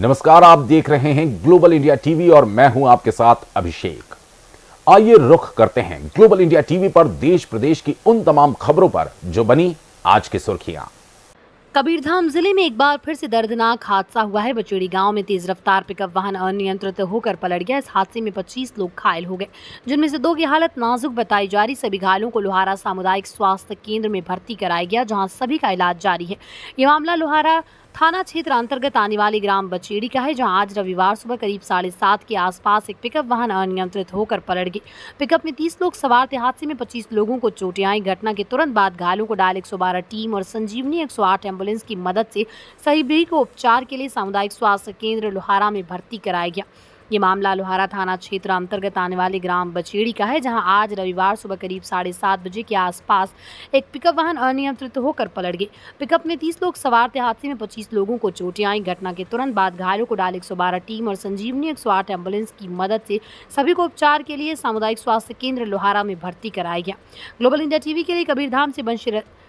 नमस्कार आप देख रहे हैं ग्लोबल इंडिया टीवी और मैं हूं आपके साथ अभिषेक आइए रुख करते हैं ग्लोबल इंडिया टीवी पर देश प्रदेश की उन तमाम खबरों पर जो बनी आज की सुर्खियां कबीरधाम जिले में एक बार फिर से दर्दनाक हादसा हुआ है बचेड़ी गांव में तेज रफ्तार पिकअप वाहन अनियंत्रित होकर पलट गया इस हादसे में 25 लोग घायल हो गए जिनमें से दो की हालत नाजुक बताई जा रही सभी घायलों को लोहारा सामुदायिक स्वास्थ्य केंद्र में भर्ती कराया गया जहां सभी का इलाज जारी है ये मामला लोहारा थाना क्षेत्र अंतर्गत आने वाली ग्राम बचेड़ी का है जहां आज रविवार सुबह करीब साढ़े सात के आसपास एक पिकअप वाहन अनियंत्रित होकर पलट गई पिकअप में तीस लोग सवार थे हादसे में पच्चीस लोगों को चोटें आई घटना के तुरंत बाद घायलों को डाल एक टीम और संजीवनी एक एम्बुलेंस की मदद से सही को उपचार के लिए सामुदायिक स्वास्थ्य केंद्र लोहारा में भर्ती कराया गया ये मामला लोहारा थाना क्षेत्र अंतर्गत आने वाले ग्राम बचेड़ी का है जहां आज रविवार सुबह करीब साढ़े सात बजे के आसपास एक पिकअप वाहन अनियंत्रित होकर पलट गई पिकअप में तीस लोग सवार थे हादसे में पच्चीस लोगों को चोटें आई घटना के तुरंत बाद घायलों को डाल एक टीम और संजीवनी एक एम्बुलेंस की मदद से सभी को उपचार के लिए सामुदायिक स्वास्थ्य केंद्र लोहारा में भर्ती कराया गया ग्लोबल इंडिया टीवी के लिए कबीरधाम से बंशी